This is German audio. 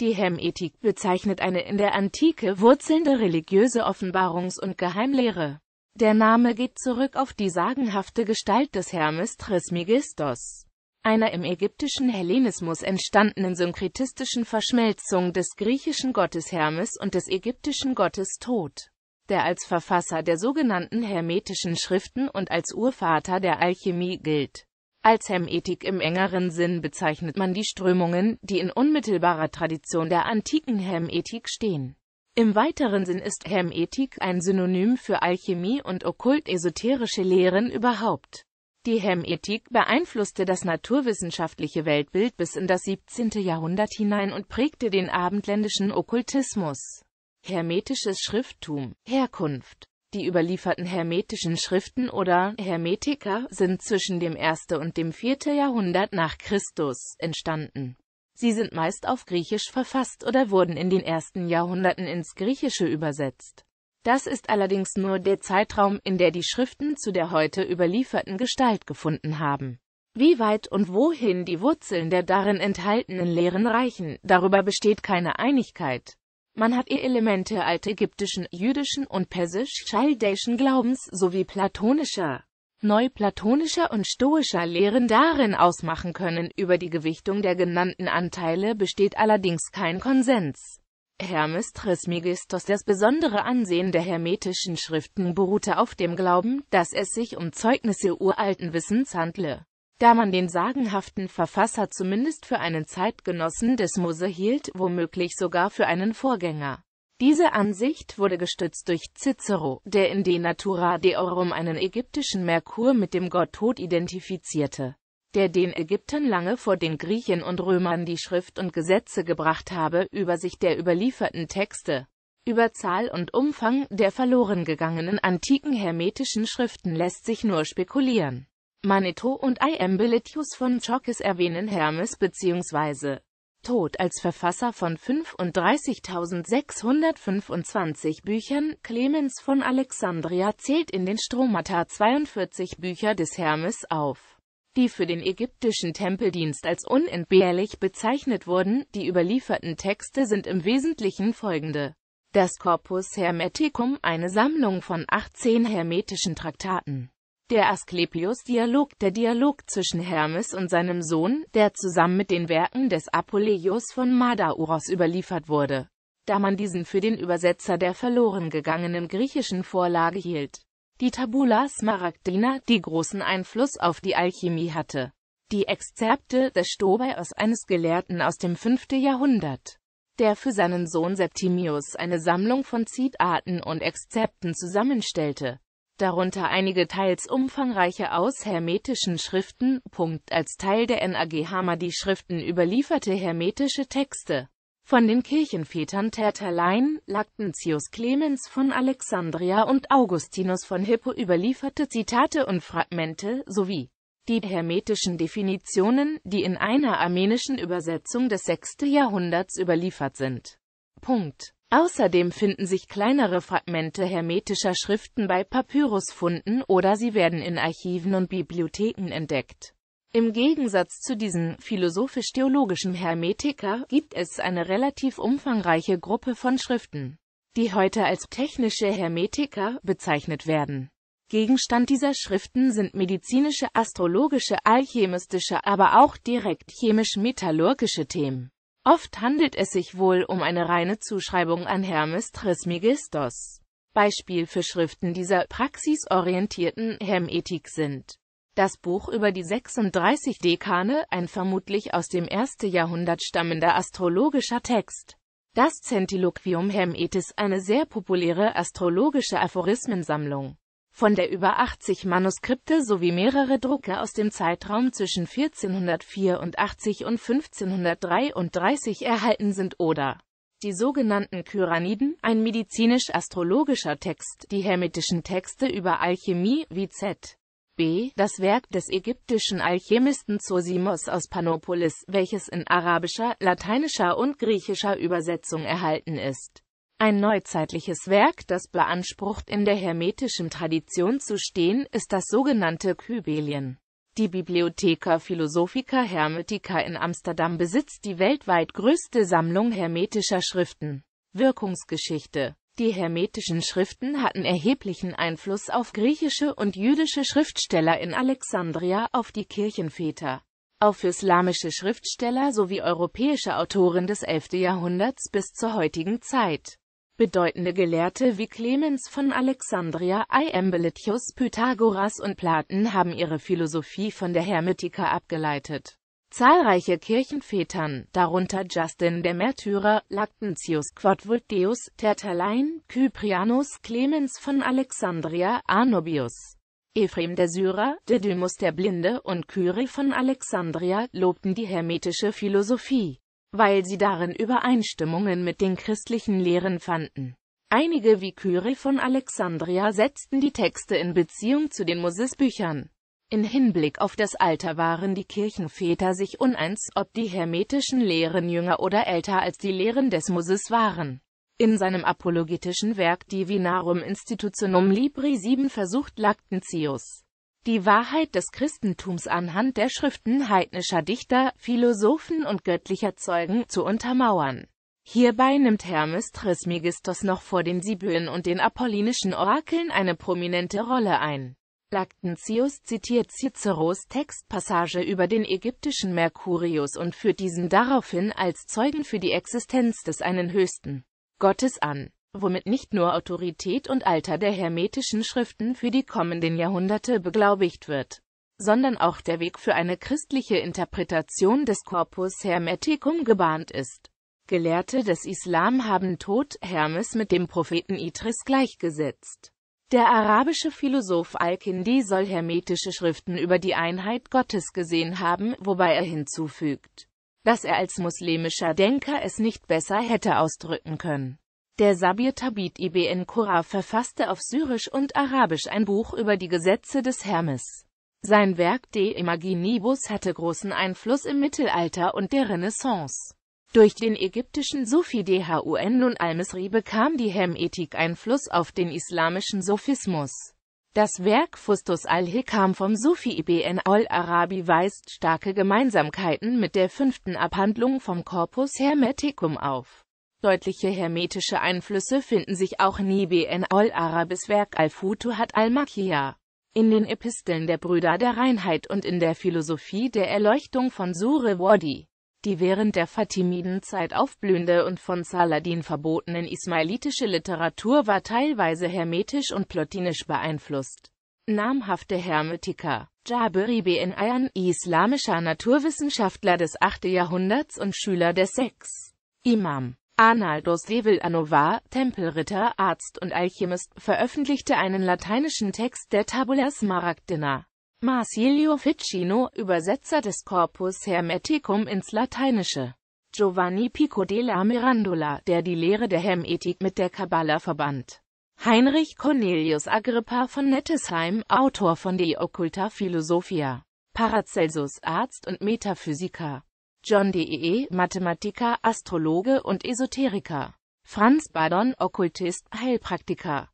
Die Hermetik bezeichnet eine in der Antike wurzelnde religiöse Offenbarungs- und Geheimlehre. Der Name geht zurück auf die sagenhafte Gestalt des Hermes Trismegistos, einer im ägyptischen Hellenismus entstandenen synkretistischen Verschmelzung des griechischen Gottes Hermes und des ägyptischen Gottes Tod, der als Verfasser der sogenannten hermetischen Schriften und als Urvater der Alchemie gilt. Als Hemethik im engeren Sinn bezeichnet man die Strömungen, die in unmittelbarer Tradition der antiken Hemethik stehen. Im weiteren Sinn ist Hemethik ein Synonym für Alchemie und okkult-esoterische Lehren überhaupt. Die Hemethik beeinflusste das naturwissenschaftliche Weltbild bis in das 17. Jahrhundert hinein und prägte den abendländischen Okkultismus. Hermetisches Schrifttum, Herkunft die überlieferten hermetischen Schriften oder Hermetiker sind zwischen dem 1. und dem 4. Jahrhundert nach Christus entstanden. Sie sind meist auf Griechisch verfasst oder wurden in den ersten Jahrhunderten ins Griechische übersetzt. Das ist allerdings nur der Zeitraum, in der die Schriften zu der heute überlieferten Gestalt gefunden haben. Wie weit und wohin die Wurzeln der darin enthaltenen Lehren reichen, darüber besteht keine Einigkeit. Man hat ihr Elemente altägyptischen, jüdischen und persisch-chaldäischen Glaubens sowie platonischer, neuplatonischer und stoischer Lehren darin ausmachen können. Über die Gewichtung der genannten Anteile besteht allerdings kein Konsens. Hermes Trismegistos Das besondere Ansehen der hermetischen Schriften beruhte auf dem Glauben, dass es sich um Zeugnisse uralten Wissens handle da man den sagenhaften Verfasser zumindest für einen Zeitgenossen des Mose hielt, womöglich sogar für einen Vorgänger. Diese Ansicht wurde gestützt durch Cicero, der in De Natura Deorum einen ägyptischen Merkur mit dem Gott Tod identifizierte, der den Ägyptern lange vor den Griechen und Römern die Schrift und Gesetze gebracht habe, Übersicht der überlieferten Texte, über Zahl und Umfang der verloren gegangenen antiken hermetischen Schriften lässt sich nur spekulieren. Manetho und I Iambilitius von Chokes erwähnen Hermes bzw. Tod als Verfasser von 35.625 Büchern, Clemens von Alexandria zählt in den Stromata 42 Bücher des Hermes auf, die für den ägyptischen Tempeldienst als unentbehrlich bezeichnet wurden. Die überlieferten Texte sind im Wesentlichen folgende. Das Corpus Hermeticum, eine Sammlung von 18 hermetischen Traktaten der Asklepios-Dialog, der Dialog zwischen Hermes und seinem Sohn, der zusammen mit den Werken des Apuleius von Madauros überliefert wurde, da man diesen für den Übersetzer der verloren gegangenen griechischen Vorlage hielt. Die Tabula Smaragdina, die großen Einfluss auf die Alchemie hatte. Die Exzerpte des Stobaios eines Gelehrten aus dem 5. Jahrhundert der für seinen Sohn Septimius eine Sammlung von Zitaten und Exzepten zusammenstellte darunter einige teils umfangreiche aus hermetischen Schriften. Als Teil der NAG Hammadi-Schriften überlieferte hermetische Texte von den Kirchenvätern Tertullein, Lactantius Clemens von Alexandria und Augustinus von Hippo überlieferte Zitate und Fragmente sowie die hermetischen Definitionen, die in einer armenischen Übersetzung des 6. Jahrhunderts überliefert sind. Punkt Außerdem finden sich kleinere Fragmente hermetischer Schriften bei Papyrusfunden oder sie werden in Archiven und Bibliotheken entdeckt. Im Gegensatz zu diesen philosophisch-theologischen Hermetiker gibt es eine relativ umfangreiche Gruppe von Schriften, die heute als technische Hermetiker bezeichnet werden. Gegenstand dieser Schriften sind medizinische, astrologische, alchemistische, aber auch direkt chemisch-metallurgische Themen. Oft handelt es sich wohl um eine reine Zuschreibung an Hermes Trismegistos. Beispiel für Schriften dieser praxisorientierten Hermetik sind das Buch über die 36 Dekane, ein vermutlich aus dem 1. Jahrhundert stammender astrologischer Text. Das Zentiloquium Hermetis, eine sehr populäre astrologische Aphorismensammlung von der über 80 Manuskripte sowie mehrere Drucke aus dem Zeitraum zwischen 1484 und 1533 erhalten sind oder die sogenannten Kyraniden, ein medizinisch-astrologischer Text, die hermetischen Texte über Alchemie wie Z. B. Das Werk des ägyptischen Alchemisten Zosimos aus Panopolis, welches in arabischer, lateinischer und griechischer Übersetzung erhalten ist. Ein neuzeitliches Werk, das beansprucht, in der hermetischen Tradition zu stehen, ist das sogenannte Kybelien. Die Bibliotheca Philosophica Hermetica in Amsterdam besitzt die weltweit größte Sammlung hermetischer Schriften. Wirkungsgeschichte Die hermetischen Schriften hatten erheblichen Einfluss auf griechische und jüdische Schriftsteller in Alexandria, auf die Kirchenväter, auf islamische Schriftsteller sowie europäische Autoren des 11. Jahrhunderts bis zur heutigen Zeit. Bedeutende Gelehrte wie Clemens von Alexandria, Iamblichus, Pythagoras und Platon haben ihre Philosophie von der Hermetika abgeleitet. Zahlreiche Kirchenvätern, darunter Justin der Märtyrer, Lactantius, Quodvuldeus, Tertullian, Kyprianus, Clemens von Alexandria, Arnobius, Ephrem der Syrer, Didymus der Blinde und Kyrie von Alexandria, lobten die hermetische Philosophie weil sie darin Übereinstimmungen mit den christlichen Lehren fanden. Einige wie Kyrie von Alexandria setzten die Texte in Beziehung zu den Moses-Büchern. In Hinblick auf das Alter waren die Kirchenväter sich uneins, ob die hermetischen Lehren jünger oder älter als die Lehren des Moses waren. In seinem apologetischen Werk Divinarum Institutionum Libri 7 versucht Lactantius die Wahrheit des Christentums anhand der Schriften heidnischer Dichter, Philosophen und göttlicher Zeugen zu untermauern. Hierbei nimmt Hermes Trismegistos noch vor den Sibyen und den apollinischen Orakeln eine prominente Rolle ein. Lactantius zitiert Ciceros Textpassage über den ägyptischen Merkurius und führt diesen daraufhin als Zeugen für die Existenz des einen Höchsten Gottes an womit nicht nur Autorität und Alter der hermetischen Schriften für die kommenden Jahrhunderte beglaubigt wird, sondern auch der Weg für eine christliche Interpretation des Corpus Hermeticum gebahnt ist. Gelehrte des Islam haben Tod Hermes mit dem Propheten Idris gleichgesetzt. Der arabische Philosoph Al-Kindi soll hermetische Schriften über die Einheit Gottes gesehen haben, wobei er hinzufügt, dass er als muslimischer Denker es nicht besser hätte ausdrücken können. Der Sabir Tabit ibn Kura verfasste auf Syrisch und Arabisch ein Buch über die Gesetze des Hermes. Sein Werk De Imaginibus hatte großen Einfluss im Mittelalter und der Renaissance. Durch den ägyptischen Sufi Dhun nun al-Misri bekam die Hemethik Einfluss auf den islamischen Sufismus. Das Werk Fustus al-Hikam vom Sufi Ibn al-Arabi weist starke Gemeinsamkeiten mit der fünften Abhandlung vom Corpus Hermeticum auf. Deutliche hermetische Einflüsse finden sich auch in Ibn al-Arabis Werk Al-Futuhat al-Makkiya, in den Episteln der Brüder der Reinheit und in der Philosophie der Erleuchtung von Wadi, die während der Fatimidenzeit aufblühende und von Saladin verbotenen ismailitische Literatur war teilweise hermetisch und plotinisch beeinflusst. Namhafte Hermetiker Jabiri ibn Ayan, islamischer Naturwissenschaftler des 8. Jahrhunderts und Schüler des 6. Imam Arnaldus de Villanova, Tempelritter, Arzt und Alchemist, veröffentlichte einen lateinischen Text der Tabula Smaragdina. Marsilio Ficino, Übersetzer des Corpus Hermeticum ins Lateinische. Giovanni Pico della Mirandola, der die Lehre der Hermetik mit der Kabbala verband. Heinrich Cornelius Agrippa von Nettesheim, Autor von De Occulta Philosophia. Paracelsus, Arzt und Metaphysiker. John Dee, e, Mathematiker, Astrologe und Esoteriker. Franz Badon, Okkultist, Heilpraktiker